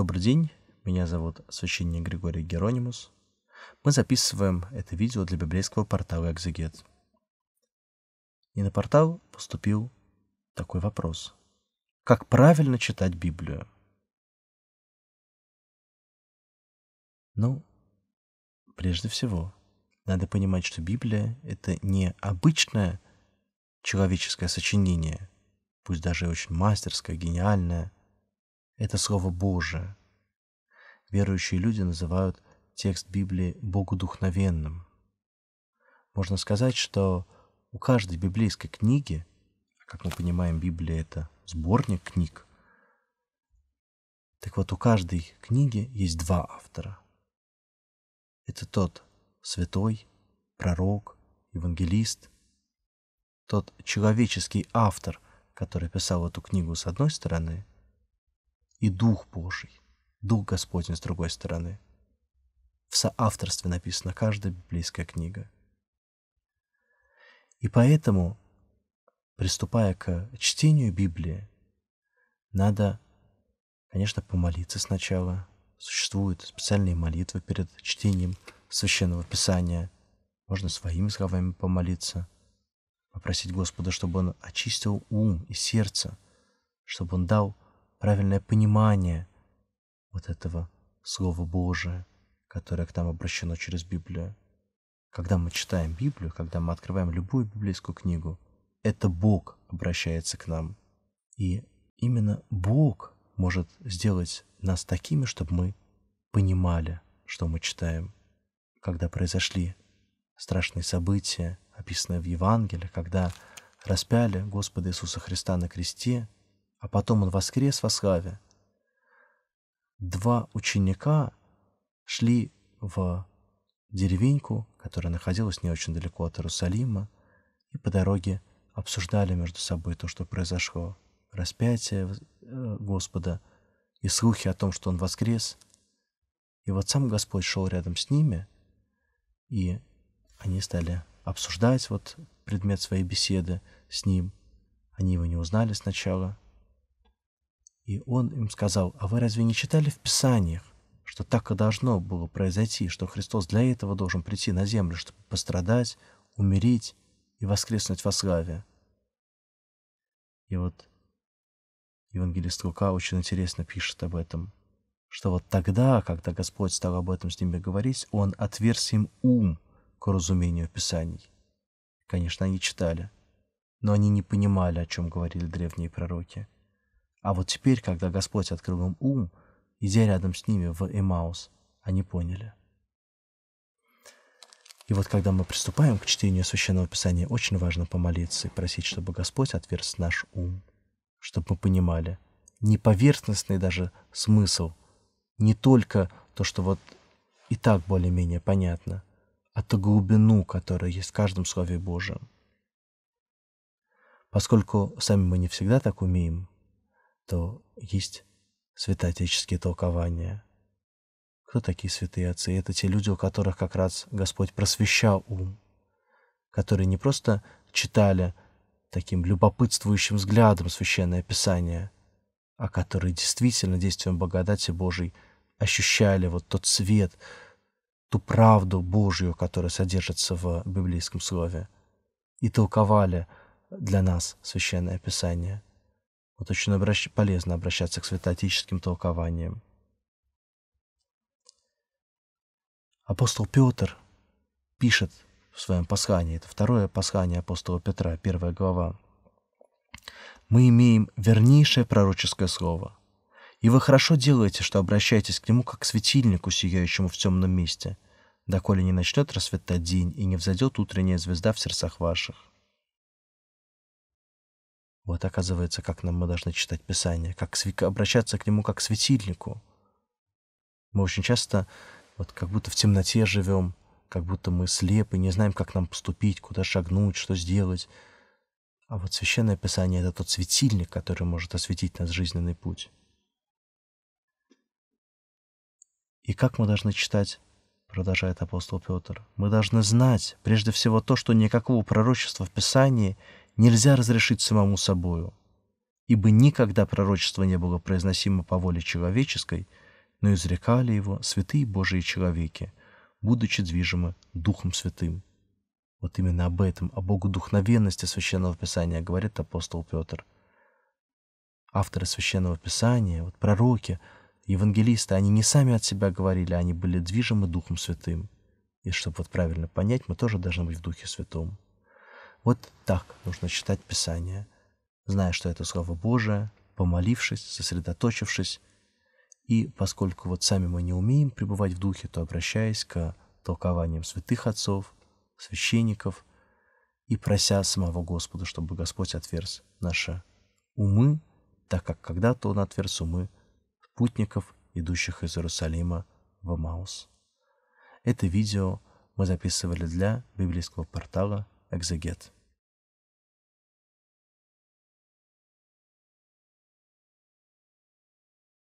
Добрый день, меня зовут священник Григорий Геронимус. Мы записываем это видео для библейского портала «Экзегет». И на портал поступил такой вопрос. Как правильно читать Библию? Ну, прежде всего, надо понимать, что Библия — это не обычное человеческое сочинение, пусть даже очень мастерское, гениальное — это Слово Божие. Верующие люди называют текст Библии богодухновенным. Можно сказать, что у каждой библейской книги, как мы понимаем, Библия — это сборник книг, так вот, у каждой книги есть два автора. Это тот святой, пророк, евангелист, тот человеческий автор, который писал эту книгу с одной стороны — и Дух Божий, Дух Господень с другой стороны. В соавторстве написана каждая библейская книга. И поэтому, приступая к чтению Библии, надо, конечно, помолиться сначала. Существуют специальные молитвы перед чтением Священного Писания. Можно своими словами помолиться, попросить Господа, чтобы Он очистил ум и сердце, чтобы Он дал правильное понимание вот этого Слова Божия, которое к нам обращено через Библию. Когда мы читаем Библию, когда мы открываем любую библейскую книгу, это Бог обращается к нам. И именно Бог может сделать нас такими, чтобы мы понимали, что мы читаем. Когда произошли страшные события, описанные в Евангелии, когда распяли Господа Иисуса Христа на кресте, а потом он воскрес во славе. Два ученика шли в деревеньку, которая находилась не очень далеко от Иерусалима, и по дороге обсуждали между собой то, что произошло, распятие э, Господа и слухи о том, что Он воскрес. И вот сам Господь шел рядом с ними, и они стали обсуждать вот предмет своей беседы с Ним. Они его не узнали сначала, и он им сказал, а вы разве не читали в Писаниях, что так и должно было произойти, что Христос для этого должен прийти на землю, чтобы пострадать, умереть и воскреснуть во славе? И вот евангелист Лука очень интересно пишет об этом, что вот тогда, когда Господь стал об этом с ними говорить, Он отверз им ум к разумению Писаний. Конечно, они читали, но они не понимали, о чем говорили древние пророки. А вот теперь, когда Господь открыл им ум, идя рядом с ними в Эмаус, они поняли. И вот когда мы приступаем к чтению Священного Писания, очень важно помолиться и просить, чтобы Господь отверз наш ум, чтобы мы понимали не поверхностный даже смысл, не только то, что вот и так более-менее понятно, а ту глубину, которая есть в каждом Слове Божьем. Поскольку сами мы не всегда так умеем, то есть святоотеческие толкования. Кто такие святые отцы? Это те люди, у которых как раз Господь просвещал ум, которые не просто читали таким любопытствующим взглядом Священное Писание, а которые действительно действием благодати Божией ощущали вот тот свет, ту правду Божью, которая содержится в библейском слове, и толковали для нас Священное Писание – вот очень обращ... полезно обращаться к святоотеческим толкованиям. Апостол Петр пишет в своем послании, это второе послание апостола Петра, первая глава, «Мы имеем вернейшее пророческое слово, и вы хорошо делаете, что обращаетесь к нему как к светильнику, сияющему в темном месте, доколе не начнет рассветать день и не взойдет утренняя звезда в сердцах ваших». Вот оказывается, как нам мы должны читать Писание, как обращаться к нему как к светильнику. Мы очень часто вот как будто в темноте живем, как будто мы слепы, не знаем, как нам поступить, куда шагнуть, что сделать. А вот Священное Писание — это тот светильник, который может осветить нас жизненный путь. И как мы должны читать, продолжает апостол Петр, мы должны знать прежде всего то, что никакого пророчества в Писании — нельзя разрешить самому собою, ибо никогда пророчество не было произносимо по воле человеческой, но изрекали его святые Божии человеки, будучи движимы Духом Святым. Вот именно об этом, о Богу богодухновенности Священного Писания говорит апостол Петр. Авторы Священного Писания, вот пророки, евангелисты, они не сами от себя говорили, они были движимы Духом Святым. И чтобы вот правильно понять, мы тоже должны быть в Духе Святом. Вот так нужно читать Писание, зная, что это Слово Божие, помолившись, сосредоточившись. И поскольку вот сами мы не умеем пребывать в духе, то обращаясь к толкованиям святых отцов, священников и прося самого Господа, чтобы Господь отверз наши умы, так как когда-то Он отверз умы путников, идущих из Иерусалима в Маус. Это видео мы записывали для библейского портала exeget.